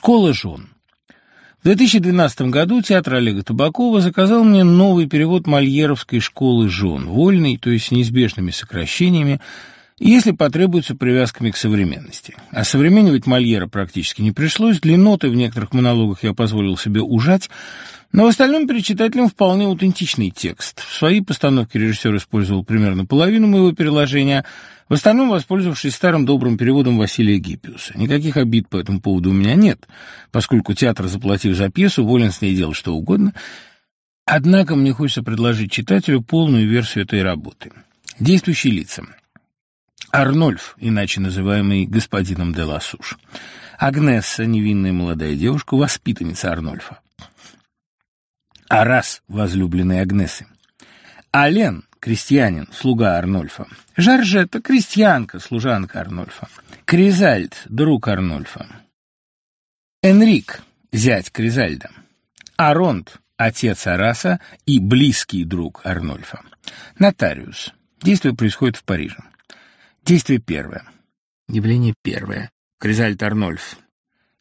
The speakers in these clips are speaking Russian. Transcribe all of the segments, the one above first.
«Школа жен». В 2012 году театр Олега Табакова заказал мне новый перевод мольеровской «Школы жен», вольный, то есть с неизбежными сокращениями, если потребуется, привязками к современности. А современивать Мольера практически не пришлось, длинноты в некоторых монологах я позволил себе ужать, но в остальном перед читателем вполне аутентичный текст. В своей постановке режиссер использовал примерно половину моего переложения, в остальном воспользовавшись старым добрым переводом Василия Гиппиуса. Никаких обид по этому поводу у меня нет, поскольку театр, заплатив за пьесу, волен с ней делать что угодно. Однако мне хочется предложить читателю полную версию этой работы. Действующие лица. Арнольф, иначе называемый господином де Лассуш. Агнесса, невинная молодая девушка, воспитанница Арнольфа. Арас, возлюбленный Агнесы. Ален, крестьянин, слуга Арнольфа. Жаржета, крестьянка, служанка Арнольфа. Кризальд, друг Арнольфа. Энрик, зять Кризальда. Аронт, отец Араса и близкий друг Арнольфа. Нотариус. Действие происходит в Париже. Действие первое. Явление первое. Кризальт Арнольф.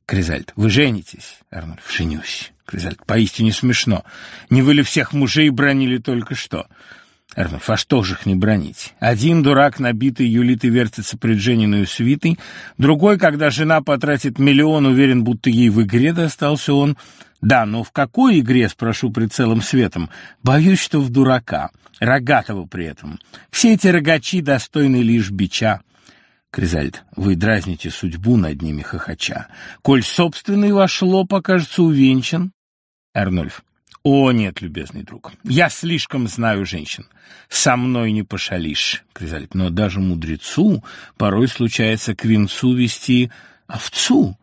Кризальт, вы женитесь? Арнольф, женюсь. Кризальт, поистине смешно. Не вы ли всех мужей бронили только что? Эрнов, а что же их не бронить? Один дурак, набитый юлит и вертится пред жениной свитой, другой, когда жена потратит миллион, уверен, будто ей в игре достался он. Да, но в какой игре, спрошу при целым светом? Боюсь, что в дурака, рогатого при этом. Все эти рогачи достойны лишь бича. Кризальд, вы дразните судьбу над ними хохоча. Коль собственный ваш лоб окажется увенчан... Эрнольф. «О, нет, любезный друг, я слишком знаю женщин. Со мной не пошалишь, Кризалип, но даже мудрецу порой случается к венцу вести овцу».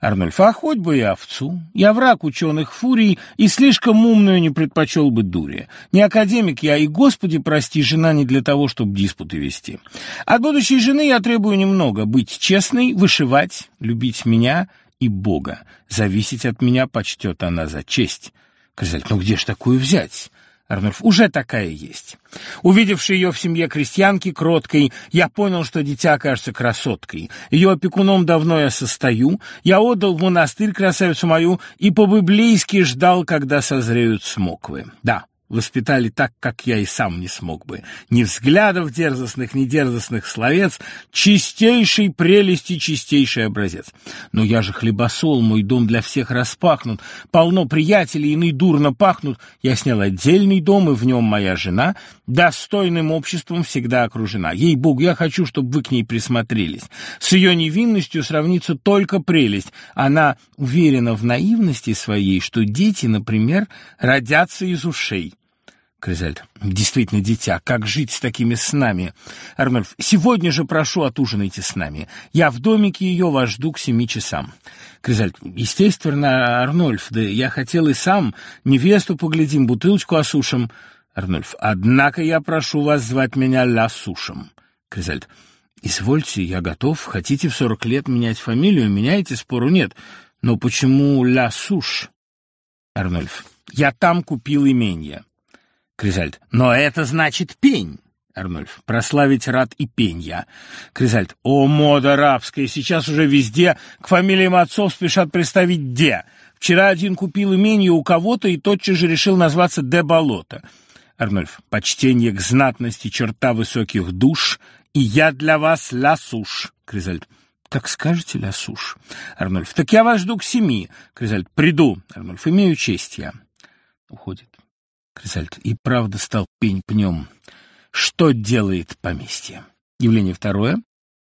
Арнольф, а хоть бы и овцу. Я враг ученых фурий и слишком умную не предпочел бы дуре. Не академик я, и, господи, прости, жена не для того, чтобы диспуты вести. От будущей жены я требую немного. Быть честной, вышивать, любить меня и Бога. Зависеть от меня почтет она за честь. Козель, ну где ж такую взять? Арнольф, уже такая есть. Увидевший ее в семье крестьянки кроткой, я понял, что дитя окажется красоткой. Ее опекуном давно я состою, я отдал в монастырь красавицу мою и по-библейски ждал, когда созреют смоквы. Да, воспитали так, как я и сам не смог бы. Ни взглядов дерзостных, ни дерзостных словец, чистейшей прелести, чистейший образец. Но я же хлебосол, мой дом для всех распахнут, полно приятелей, иные дурно пахнут. Я снял отдельный дом, и в нем моя жена, достойным обществом всегда окружена. Ей-богу, я хочу, чтобы вы к ней присмотрелись. С ее невинностью сравнится только прелесть. Она уверена в наивности своей, что дети, например, родятся из ушей. Кризальд. Действительно, дитя, как жить с такими снами? Арнольф. Сегодня же прошу, отужинайте с нами. Я в домике ее вас жду к семи часам. Кризальд. Естественно, Арнольф, да я хотел и сам. Невесту поглядим, бутылочку осушим. Арнольф. Однако я прошу вас звать меня Ля Сушем. Кризальд. Извольте, я готов. Хотите в сорок лет менять фамилию, меняйте, спору нет. Но почему Ля Суш? Арнольф. Я там купил имение. Кризальд. Но это значит пень. Арнольф. Прославить рад и пенья. Кризальд. О, мода рабская! Сейчас уже везде к фамилиям отцов спешат представить «де». Вчера один купил имение у кого-то и тотчас же решил назваться «де болото». Арнольф, почтение к знатности черта высоких душ, и я для вас лясуш. Кризальд, так скажете, лясуш. Арнольф, так я вас жду к семи. Кризальд, приду. Арнольф, имею честь я. Уходит. Кризальд, и правда стал пень пнем. Что делает поместье? Явление второе.